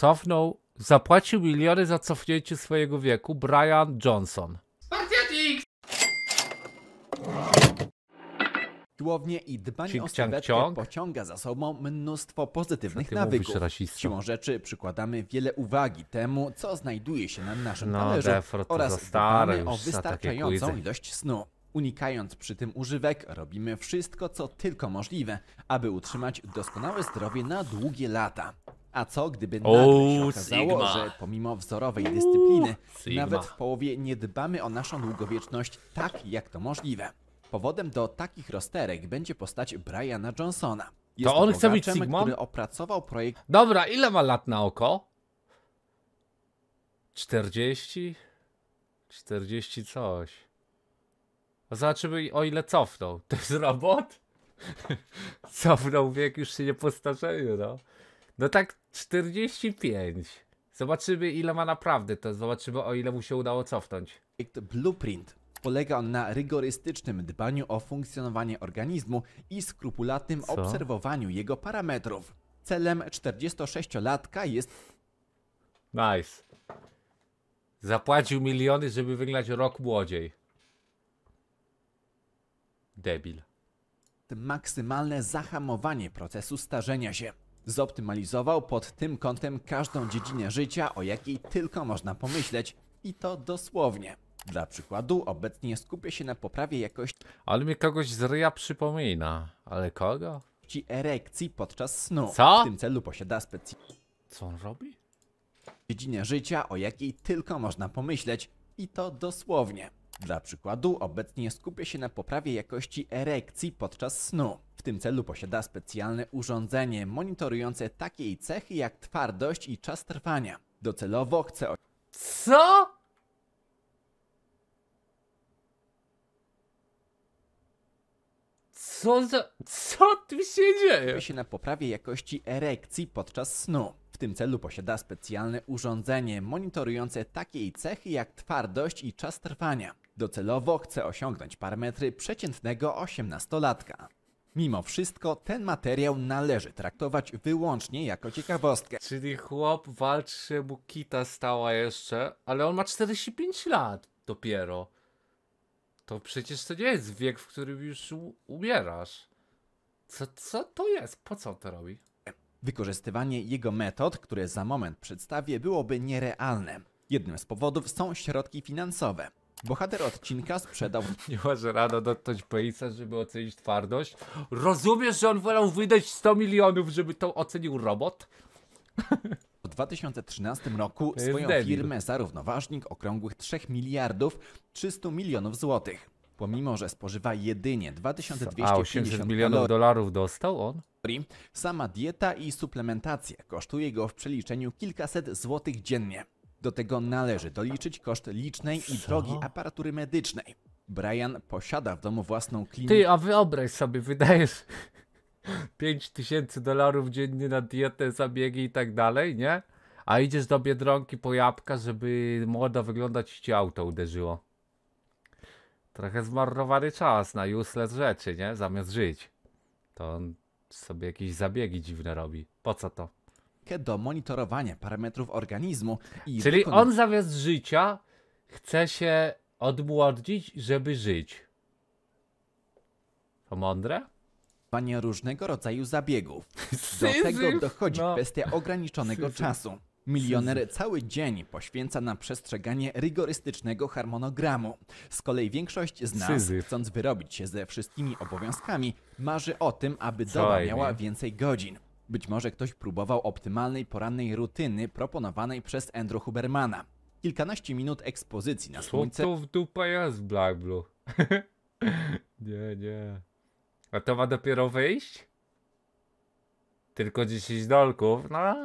Cofnął, zapłacił miliony za cofnięcie swojego wieku Brian Johnson. Spartiatik! Siłownie i dbanie o sylwetkę pociąga za sobą mnóstwo pozytywnych nawyków. Siłą rzeczy przykładamy wiele uwagi temu, co znajduje się na naszym no, talerzu defro, oraz dbamy o wystarczającą ilość snu. Unikając przy tym używek, robimy wszystko, co tylko możliwe, aby utrzymać doskonałe zdrowie na długie lata. A co gdyby nagle się okazało, Sigma. że pomimo wzorowej dyscypliny, Sigma. nawet w połowie nie dbamy o naszą długowieczność tak, jak to możliwe? Powodem do takich rozterek będzie postać Briana Johnsona. Jest on chce być Sigma, który opracował projekt Dobra, ile ma lat na oko? 40? 40 coś. Zobaczymy o ile cofnął. To jest robot? Cofnął wiek, już się nie postarzeje, no. No tak 45. Zobaczymy ile ma naprawdę to, zobaczymy o ile mu się udało cofnąć. Blueprint polega on na rygorystycznym dbaniu o funkcjonowanie organizmu i skrupulatnym Co? obserwowaniu jego parametrów. Celem 46-latka jest... Nice. Zapłacił miliony, żeby wyglądać rok młodziej. Debil. Maksymalne zahamowanie procesu starzenia się. Zoptymalizował pod tym kątem każdą dziedzinę życia, o jakiej tylko można pomyśleć i to dosłownie. Dla przykładu obecnie skupię się na poprawie jakości... Ale mnie kogoś z ryja przypomina. Ale kogo? ...erekcji podczas snu. Co? W tym celu posiada specjalistę. Co on robi? dziedzinę życia, o jakiej tylko można pomyśleć i to dosłownie. Dla przykładu, obecnie skupia się na poprawie jakości erekcji podczas snu. W tym celu posiada specjalne urządzenie monitorujące takie cechy jak twardość i czas trwania. Docelowo chce... Co? Co za... Co tu się dzieje? Skupia się na poprawie jakości erekcji podczas snu. W tym celu posiada specjalne urządzenie monitorujące takie cechy jak twardość i czas trwania. Docelowo chce osiągnąć parametry przeciętnego osiemnastolatka. Mimo wszystko ten materiał należy traktować wyłącznie jako ciekawostkę. Czyli chłop walczy, mu kita stała jeszcze, ale on ma 45 lat dopiero. To przecież to nie jest wiek, w którym już umierasz. Co, co to jest? Po co on to robi? Wykorzystywanie jego metod, które za moment przedstawię, byłoby nierealne. Jednym z powodów są środki finansowe. Bohater odcinka sprzedał. Nie może rano dotknąć Pejsa, żeby ocenić twardość. Rozumiesz, że on wolał wydać 100 milionów, żeby to ocenił robot? W 2013 roku swoją debil. firmę za równoważnik okrągłych 3 miliardów 300 milionów złotych. Pomimo, że spożywa jedynie 2250 A, milionów kalorii. dolarów dostał on? Sama dieta i suplementacja kosztuje go w przeliczeniu kilkaset złotych dziennie. Do tego należy doliczyć koszt licznej Co? i drogi aparatury medycznej. Brian posiada w domu własną klinikę. Ty, a wyobraź sobie, wydajesz 5 tysięcy dolarów dziennie na dietę, zabiegi i tak dalej, nie? A idziesz do Biedronki po jabłka, żeby młoda wyglądać i ci auto uderzyło. Trochę zmarnowany czas na useless rzeczy, nie? Zamiast żyć. To on sobie jakieś zabiegi dziwne robi. Po co to? do monitorowania parametrów organizmu. I Czyli wykon... on zamiast życia chce się odmłodzić, żeby żyć. To mądre? Panie różnego rodzaju zabiegów. Do tego dochodzi no. kwestia ograniczonego czasu. Milioner cały dzień poświęca na przestrzeganie rygorystycznego harmonogramu. Z kolei większość z nas, Syzyf. chcąc wyrobić się ze wszystkimi obowiązkami, marzy o tym, aby doba miała więcej godzin. Być może ktoś próbował optymalnej porannej rutyny proponowanej przez Andrew Hubermana. Kilkanaście minut ekspozycji na słońce. Co to w dupa jest, Black Blue? nie, nie. A to ma dopiero wyjść? Tylko 10 dolków, no.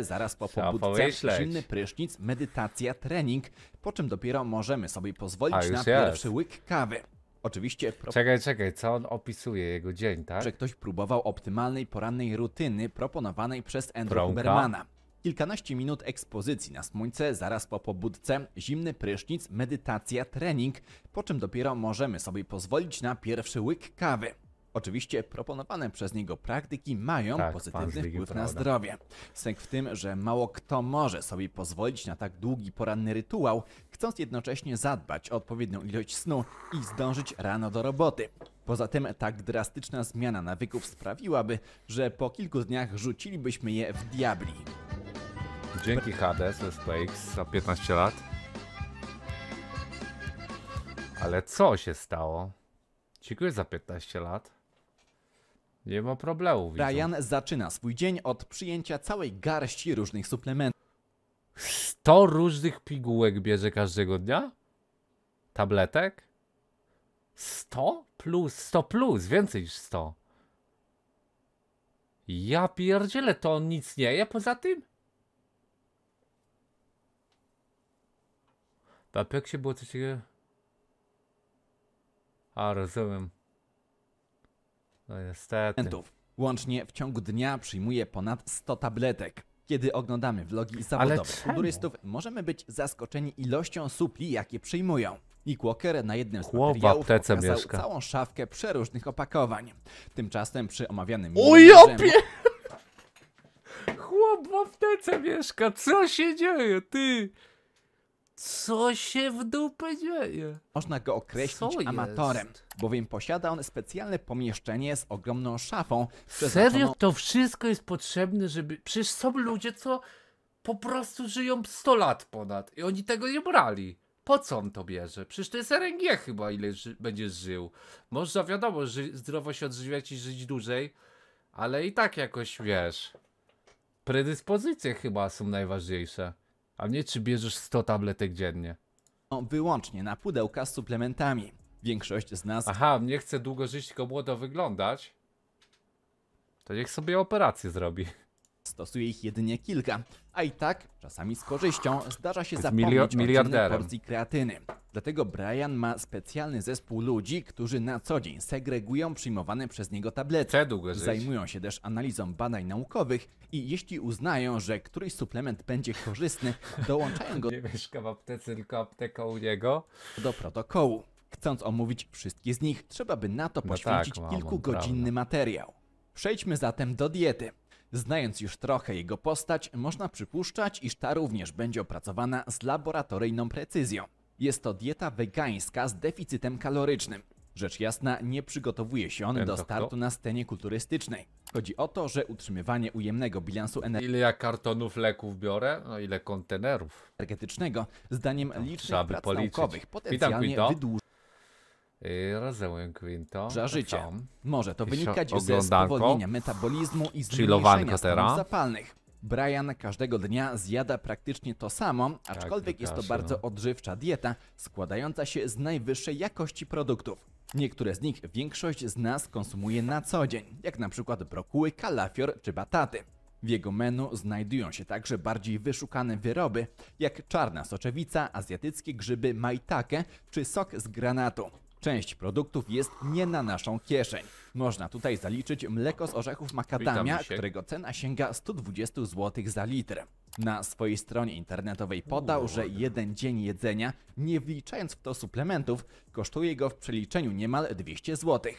Zaraz po pobudce silny zimny prysznic, medytacja, trening, po czym dopiero możemy sobie pozwolić na jest. pierwszy łyk kawy. Oczywiście. Czekaj, czekaj, co on opisuje? Jego dzień, tak? Że ktoś próbował optymalnej porannej rutyny proponowanej przez Andrew Hubermana. Kilkanaście minut ekspozycji na słońce, zaraz po pobudce, zimny prysznic, medytacja, trening, po czym dopiero możemy sobie pozwolić na pierwszy łyk kawy. Oczywiście proponowane przez niego praktyki mają tak, pozytywny wpływ na zdrowie. Sęk w tym, że mało kto może sobie pozwolić na tak długi poranny rytuał, chcąc jednocześnie zadbać o odpowiednią ilość snu i zdążyć rano do roboty. Poza tym tak drastyczna zmiana nawyków sprawiłaby, że po kilku dniach rzucilibyśmy je w diabli. Dzięki Hades SpaceX za 15 lat. Ale co się stało? Dziękuję za 15 lat. Nie ma problemu. Widzę. Ryan zaczyna swój dzień od przyjęcia całej garści różnych suplementów. 100 różnych pigułek bierze każdego dnia? Tabletek? 100 plus 100 plus, więcej niż 100. Ja pierdzielę, to on nic nie je poza tym? W się było coś takiego... A, rozumiem. No niestety. Łącznie w ciągu dnia przyjmuje ponad 100 tabletek. Kiedy oglądamy vlogi zawodowe turystów możemy być zaskoczeni ilością supli, jakie przyjmują. Nick Walker na jednym z Chłopa materiałów mieszka. całą szafkę przeróżnych opakowań. Tymczasem przy omawianym... Ujopie! Chłop w aptece mieszka, co się dzieje, ty? Co się w dupę dzieje? Można go określić Co amatorem, jest? bowiem posiada on specjalne pomieszczenie z ogromną szafą. Serio? To wszystko jest potrzebne, żeby... Przecież są ludzie, co po prostu żyją 100 lat ponad i oni tego nie brali. Po co on to bierze? Przecież to jest RNG chyba, ile ży będziesz żył. Można wiadomo, że zdrowo się odżywiać i żyć dłużej, ale i tak jakoś, wiesz... Predyspozycje chyba są najważniejsze. A nie czy bierzesz 100 tabletek dziennie? No, wyłącznie na pudełka z suplementami. Większość z nas... Aha, nie chcę długo żyć, tylko młodo wyglądać. To niech sobie operację zrobi. Stosuje ich jedynie kilka, a i tak, czasami z korzyścią, zdarza się zapomnieć o porcji kreatyny. Dlatego Brian ma specjalny zespół ludzi, którzy na co dzień segregują przyjmowane przez niego tablety. Zajmują się też analizą badań naukowych i jeśli uznają, że któryś suplement będzie korzystny, dołączają go Nie w aptece, tylko apteka u niego. do protokołu. Chcąc omówić wszystkie z nich, trzeba by na to no poświęcić no tak, kilkugodzinny materiał. Przejdźmy zatem do diety. Znając już trochę jego postać, można przypuszczać, iż ta również będzie opracowana z laboratoryjną precyzją. Jest to dieta wegańska z deficytem kalorycznym. Rzecz jasna, nie przygotowuje się on Ten do startu na scenie kulturystycznej. Chodzi o to, że utrzymywanie ujemnego bilansu Ile ja kartonów leków biorę? No ile kontenerów? energetycznego, zdaniem licznych prac policzyć. naukowych, Witam, potencjalnie wydłuży Y, Rozełę Quinto. Za życie. Może to wynikać ze spowolnienia metabolizmu i zmniejszenia stanów zapalnych. Brian każdego dnia zjada praktycznie to samo, tak, aczkolwiek jest to bardzo no. odżywcza dieta składająca się z najwyższej jakości produktów. Niektóre z nich większość z nas konsumuje na co dzień, jak na przykład brokuły, kalafior czy bataty. W jego menu znajdują się także bardziej wyszukane wyroby, jak czarna soczewica, azjatyckie grzyby maitake czy sok z granatu. Część produktów jest nie na naszą kieszeń. Można tutaj zaliczyć mleko z orzechów makadamia, którego cena sięga 120 zł za litr. Na swojej stronie internetowej podał, że jeden dzień jedzenia, nie wliczając w to suplementów, kosztuje go w przeliczeniu niemal 200 zł.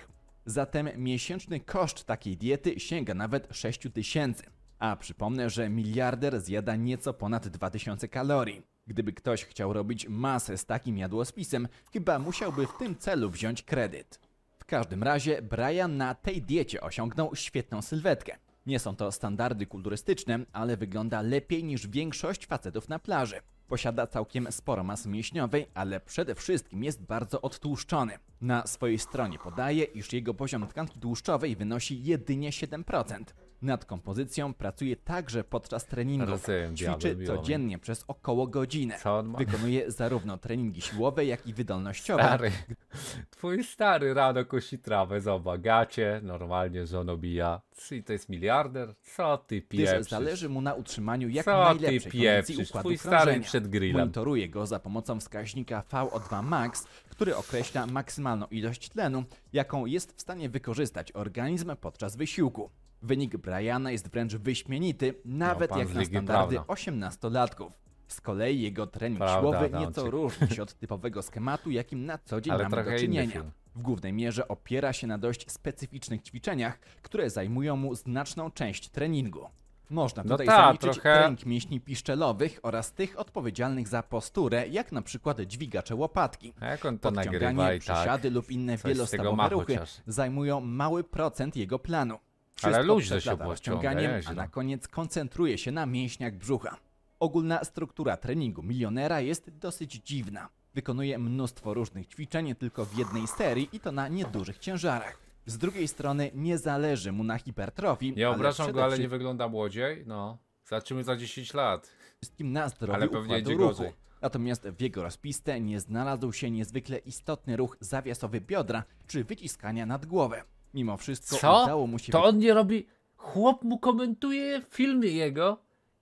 Zatem miesięczny koszt takiej diety sięga nawet 6 tysięcy. A przypomnę, że miliarder zjada nieco ponad 2000 kalorii. Gdyby ktoś chciał robić masę z takim jadłospisem, chyba musiałby w tym celu wziąć kredyt. W każdym razie Brian na tej diecie osiągnął świetną sylwetkę. Nie są to standardy kulturystyczne, ale wygląda lepiej niż większość facetów na plaży. Posiada całkiem sporo masy mięśniowej, ale przede wszystkim jest bardzo odtłuszczony. Na swojej stronie podaje, iż jego poziom tkanki tłuszczowej wynosi jedynie 7%. Nad kompozycją pracuje także podczas treningów. Ćwiczy codziennie przez około godzinę. Wykonuje zarówno treningi siłowe, jak i wydolnościowe. Stary. Twój stary rano kosi trawę, zobacz, normalnie żono bija. I to jest miliarder? Co ty pieprzysz? Gdyż zależy mu na utrzymaniu jak Co najlepszej układu Twój stary przed grillem. Monitoruje go za pomocą wskaźnika VO2 max, który określa maksymalną ilość tlenu, jaką jest w stanie wykorzystać organizm podczas wysiłku. Wynik Briana jest wręcz wyśmienity, no, nawet no, jak na standardy 18-latków. Z kolei jego trening Prawda, siłowy no, nieco różni się od typowego schematu, jakim na co dzień Ale mamy do czynienia. W głównej mierze opiera się na dość specyficznych ćwiczeniach, które zajmują mu znaczną część treningu. Można no tutaj no ta, zaliczyć trochę... trening mięśni piszczelowych oraz tych odpowiedzialnych za posturę, jak na przykład dźwigacze łopatki. A jak on to Podciąganie, nagrywa i tak. lub inne Coś wielostawowe ruchy chociaż. zajmują mały procent jego planu. Ale luźno się było ściąganiem, a na koniec koncentruje się na mięśniach brzucha. Ogólna struktura treningu milionera jest dosyć dziwna. Wykonuje mnóstwo różnych ćwiczeń tylko w jednej serii i to na niedużych ciężarach. Z drugiej strony nie zależy mu na hipertrofii. Nie obrażam go, ale nie wygląda młodziej. No, zaczymy za 10 lat. Wszystkim na zdrowiu ale pewnie idzie ruchu. Natomiast w jego rozpiste nie znalazł się niezwykle istotny ruch zawiasowy biodra czy wyciskania nad głowę. Mimo wszystko Co? udało mu się... To on nie robi... Chłop mu komentuje filmy jego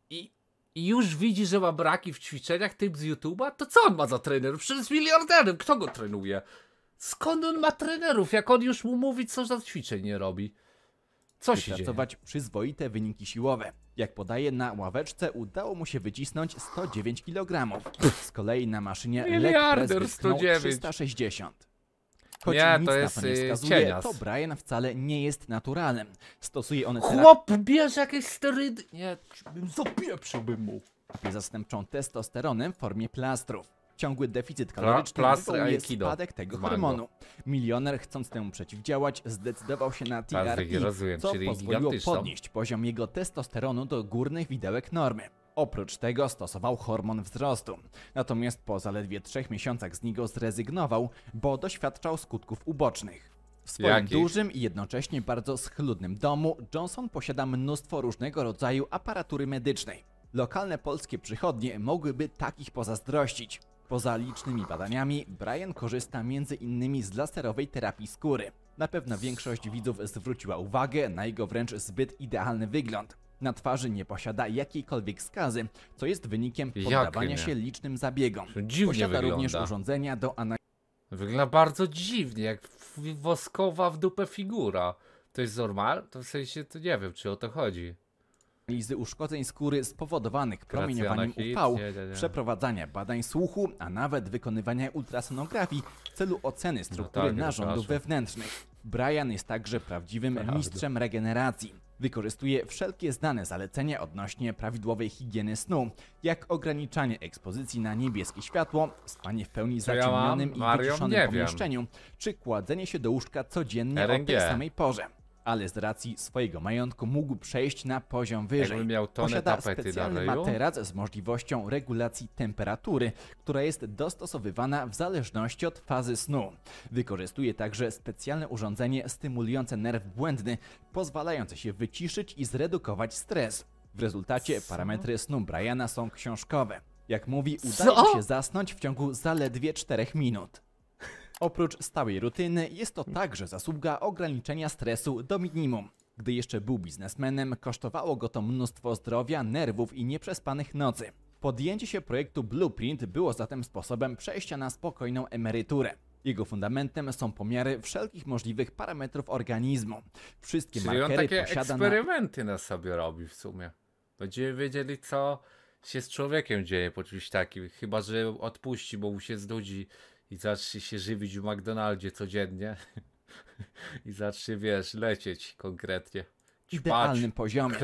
i, i już widzi, że ma braki w ćwiczeniach typ z YouTube'a? To co on ma za trenerów? Przecież miliarderem, kto go trenuje? Skąd on ma trenerów, jak on już mu mówi, co za ćwiczeń nie robi? Co się dzieje? przyzwoite wyniki siłowe. Jak podaje, na ławeczce udało mu się wycisnąć 109 kg. Z kolei na maszynie Miliarder 109. 360. Choć nie, nic to jest na to nie y, Brian wcale nie jest naturalnym. Stosuje on terapię... Chłop bierz jakieś sterydy... Nie, zapieprzyłbym mu. ...terapię zastępczą testosteronem w formie plastrów. Ciągły deficyt kaloryczny wywołuje spadek tego hormonu. Milioner, chcąc temu przeciwdziałać, zdecydował się na TRT, co pozwoliło podnieść poziom jego testosteronu do górnych widełek normy. Oprócz tego stosował hormon wzrostu. Natomiast po zaledwie trzech miesiącach z niego zrezygnował, bo doświadczał skutków ubocznych. W swoim Jakich? dużym i jednocześnie bardzo schludnym domu Johnson posiada mnóstwo różnego rodzaju aparatury medycznej. Lokalne polskie przychodnie mogłyby takich pozazdrościć. Poza licznymi badaniami, Brian korzysta m.in. z laserowej terapii skóry. Na pewno większość widzów zwróciła uwagę na jego wręcz zbyt idealny wygląd na twarzy nie posiada jakiejkolwiek skazy, co jest wynikiem poddawania się licznym zabiegom. Dziwnie posiada wygląda. również urządzenia do analizy. Wygląda bardzo dziwnie, jak woskowa w dupę figura. To jest normal? To w sensie, to nie wiem, czy o to chodzi analizy uszkodzeń skóry spowodowanych promieniowaniem UV, przeprowadzania badań słuchu, a nawet wykonywania ultrasonografii w celu oceny no struktury no tak, narządów wewnętrznych. Brian jest także prawdziwym mistrzem regeneracji. Wykorzystuje wszelkie znane zalecenia odnośnie prawidłowej higieny snu, jak ograniczanie ekspozycji na niebieskie światło, spanie w pełni zaciemnionym ja i wyciszonym pomieszczeniu, czy kładzenie się do łóżka codziennie RNG. o tej samej porze ale z racji swojego majątku mógł przejść na poziom wyżej. Jakby miał tonę Posiada specjalny na materac z możliwością regulacji temperatury, która jest dostosowywana w zależności od fazy snu. Wykorzystuje także specjalne urządzenie stymulujące nerw błędny, pozwalające się wyciszyć i zredukować stres. W rezultacie parametry snu Briana są książkowe. Jak mówi, udaje Co? się zasnąć w ciągu zaledwie 4 minut. Oprócz stałej rutyny jest to także zasługa ograniczenia stresu do minimum. Gdy jeszcze był biznesmenem, kosztowało go to mnóstwo zdrowia, nerwów i nieprzespanych nocy. Podjęcie się projektu Blueprint było zatem sposobem przejścia na spokojną emeryturę. Jego fundamentem są pomiary wszelkich możliwych parametrów organizmu. Wszystkie Czyli markery on takie posiada eksperymenty na... na sobie robi w sumie. Będziemy wiedzieli, co się z człowiekiem dzieje po czymś takim. Chyba, że odpuści, bo mu się znudzi i zacznie się żywić w McDonaldzie codziennie i zacznie, wiesz, lecieć konkretnie. Ćpać, idealnym poziomie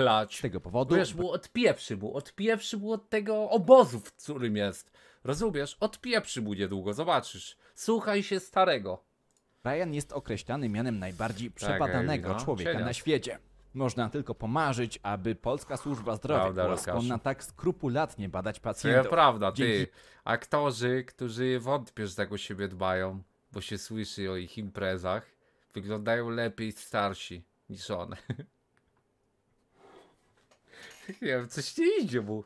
tego powodu. Wiesz, mu odpiewszy, mu, odpiewszy, był od tego obozu, w którym jest. Rozumiesz? Odpiewszy mu niedługo, zobaczysz. Słuchaj się starego. Ryan jest określany mianem najbardziej tak, przebadanego tak, człowieka na świecie. Można tylko pomarzyć, aby polska służba zdrowia była tak skrupulatnie badać pacjentów. Nie, prawda, ty. Dzięki... Aktorzy, którzy wątpię, że tak o siebie dbają, bo się słyszy o ich imprezach, wyglądają lepiej starsi niż one. Nie wiem, coś nie idzie mu.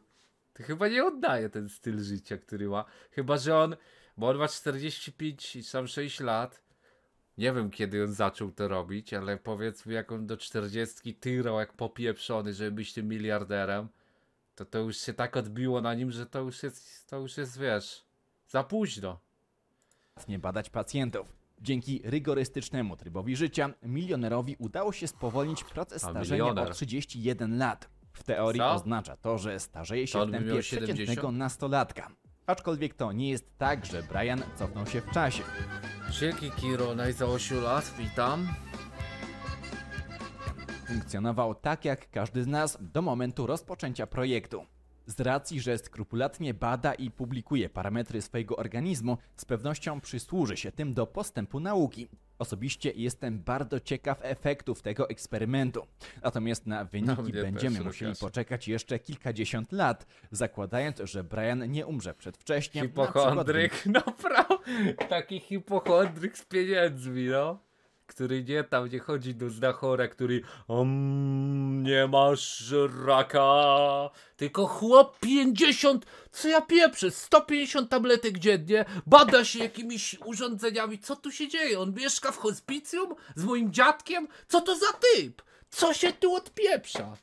To chyba nie oddaje ten styl życia, który ma. Chyba, że on, bo on ma 45 i sam 6 lat nie wiem, kiedy on zaczął to robić, ale powiedzmy, jak on do 40 tyrał jak popieprzony, żeby być tym miliarderem, to to już się tak odbiło na nim, że to już jest, to już jest, wiesz, za późno. Nie badać pacjentów. Dzięki rygorystycznemu trybowi życia milionerowi udało się spowolnić proces starzenia o 31 lat. W teorii Co? oznacza to, że starzeje się w tempie przeciętnego nastolatka aczkolwiek to nie jest tak, że Brian cofnął się w czasie. Sieki Kiro, no za 8 lat, witam. Funkcjonował tak jak każdy z nas do momentu rozpoczęcia projektu. Z racji, że skrupulatnie bada i publikuje parametry swojego organizmu, z pewnością przysłuży się tym do postępu nauki. Osobiście jestem bardzo ciekaw efektów tego eksperymentu. Natomiast na no, wyniki no, będziemy musieli poczekać jeszcze kilkadziesiąt lat, zakładając, że Brian nie umrze przedwcześnie. Hipochondryk, naprawdę. No, taki hipochondryk z pieniędzmi, no który nie tam nie chodzi do znachora, który um, nie masz raka, tylko chłop 50, co ja pieprzę, 150 tabletek dziennie, bada się jakimiś urządzeniami, co tu się dzieje, on mieszka w hospicjum z moim dziadkiem, co to za typ, co się tu odpieprza?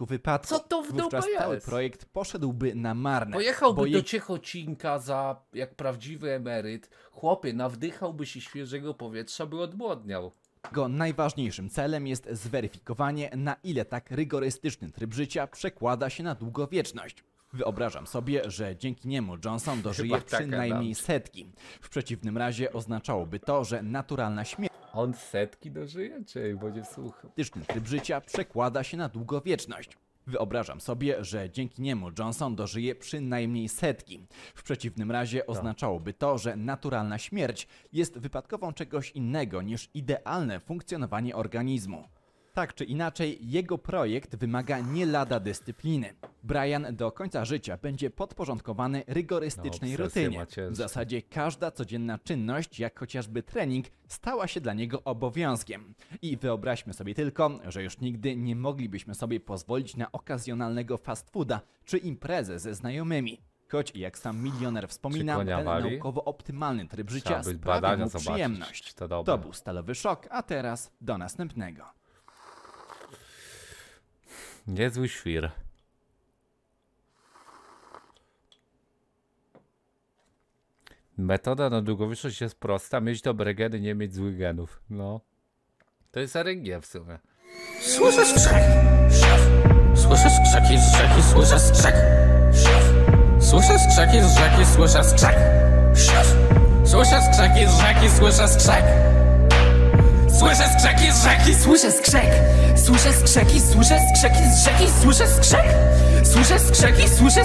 wypadku. Co to w Wówczas jest? cały projekt poszedłby na marne. Pojechałby bo je... do Ciechocinka za, jak prawdziwy emeryt. Chłopie, nawdychałby się świeżego powietrza, by odmłodniał. Jego najważniejszym celem jest zweryfikowanie, na ile tak rygorystyczny tryb życia przekłada się na długowieczność. Wyobrażam sobie, że dzięki niemu Johnson dożyje tak, przynajmniej setki. W przeciwnym razie oznaczałoby to, że naturalna śmierć on setki dożyje, czy będzie słuchał? Tyszny tryb życia przekłada się na długowieczność. Wyobrażam sobie, że dzięki niemu Johnson dożyje przynajmniej setki. W przeciwnym razie tak. oznaczałoby to, że naturalna śmierć jest wypadkową czegoś innego niż idealne funkcjonowanie organizmu. Tak czy inaczej, jego projekt wymaga nie lada dyscypliny. Brian do końca życia będzie podporządkowany rygorystycznej no, rutynie. W zasadzie każda codzienna czynność, jak chociażby trening, stała się dla niego obowiązkiem. I wyobraźmy sobie tylko, że już nigdy nie moglibyśmy sobie pozwolić na okazjonalnego fast fooda czy imprezę ze znajomymi. Choć, jak sam milioner wspomina, ten naukowo optymalny tryb życia sprawił mu przyjemność. To, to był stalowy szok, a teraz do następnego. Niezły świr. Metoda na długowieczność jest prosta. Mieć dobre geny, nie mieć złych genów. No. To jest RNG w sumie. Słyszę skrzek, Słyszę skrzeki z rzeki, słyszę skrzek, szef. Słyszę skrzeki z rzeki, słyszę skrzek, Słyszę skrzeki z rzeki, słyszę skrzek. Słyszę skrzeki z rzeki, słyszę skrzek Słyszę skrzeki, słyszę skrzeki z rzeki Słyszę skrzek, słyszę skrzeki, słyszę